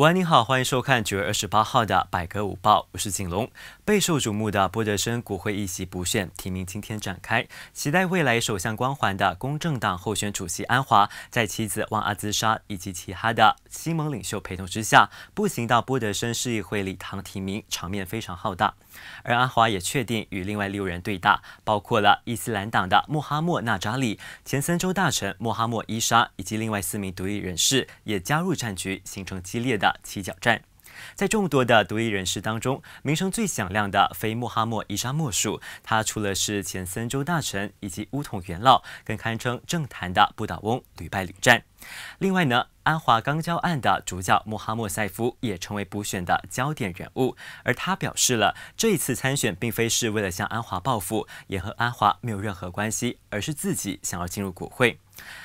午安，您好，欢迎收看九月二十八号的《百格午报》，我是景龙。备受瞩目的波德森国会一席不选提名今天展开，期待未来首相光环的公正党候选主席安华，在妻子旺阿兹莎以及其他的西盟领袖陪同之下，步行到波德森市议会礼堂提名，场面非常浩大。而阿华也确定与另外六人对打，包括了伊斯兰党的穆哈默纳扎里、前三州大臣穆哈默伊沙，以及另外四名独立人士也加入战局，形成激烈的。七角站。在众多的独立人士当中，名声最响亮的非穆哈默伊沙莫属。他除了是前森州大臣以及乌统元老，更堪称政坛的不倒翁，屡败屡战。另外呢，安华刚交案的主角穆哈默塞夫也成为补选的焦点人物，而他表示了，这一次参选并非是为了向安华报复，也和安华没有任何关系，而是自己想要进入国会。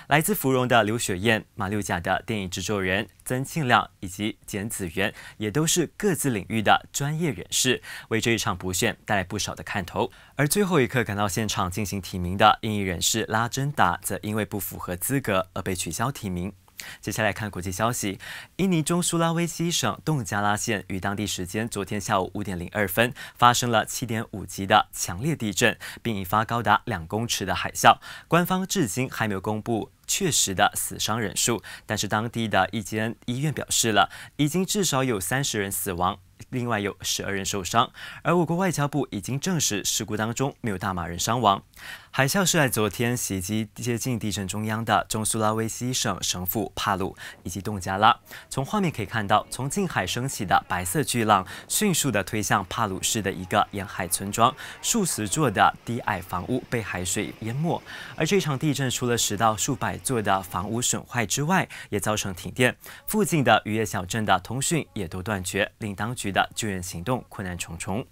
来自芙蓉的刘雪燕、马六甲的电影制作人曾庆亮以及简子源，也都是各自领域的专业人士，为这一场补选带来不少的看头。而最后一刻赶到现场进行提名的英译人士拉珍达，则因为不符合资格而被取消提。一名。接下来看国际消息，印尼中苏拉威西省洞加拉县于当地时间昨天下午五点零二分发生了七点五级的强烈地震，并引发高达两公尺的海啸。官方至今还没有公布。确实的死伤人数，但是当地的一间医院表示了，已经至少有三十人死亡，另外有十二人受伤。而我国外交部已经证实，事故当中没有大马人伤亡。海啸是在昨天袭击接近地震中央的中苏拉威西省省府帕鲁以及洞加拉。从画面可以看到，从近海升起的白色巨浪迅速的推向帕鲁市的一个沿海村庄，数十座的低矮房屋被海水淹没。而这场地震除了十到数百。做的房屋损坏之外，也造成停电。附近的渔业小镇的通讯也都断绝，令当局的救援行动困难重重。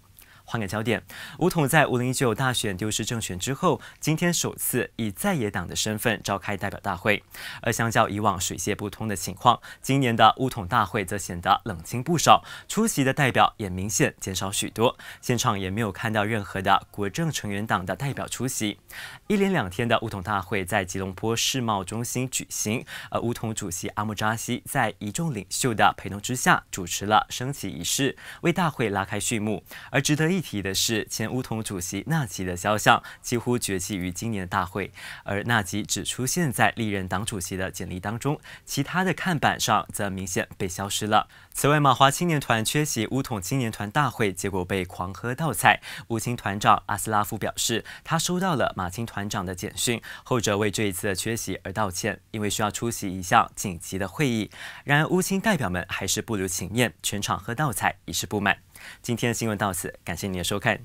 换个焦点，巫统在五零九大选丢失政权之后，今天首次以在野党的身份召开代表大会。而相较以往水泄不通的情况，今年的乌统大会则显得冷清不少，出席的代表也明显减少许多。现场也没有看到任何的国政成员党的代表出席。一连两天的乌统大会在吉隆坡世贸中心举行，而乌统主席阿木扎西在一众领袖的陪同之下主持了升旗仪式，为大会拉开序幕。而值得一体的是，前乌统主席纳吉的肖像几乎绝迹于今年的大会，而纳吉只出现在历任党主席的简历当中，其他的看板上则明显被消失了。此外，马华青年团缺席乌统青年团大会，结果被狂喝倒彩。乌青团长阿斯拉夫表示，他收到了马青团长的简讯，后者为这一次的缺席而道歉，因为需要出席一项紧急的会议。然而，乌青代表们还是不留情面，全场喝倒彩，以示不满。今天的新闻到此，感谢您的收看。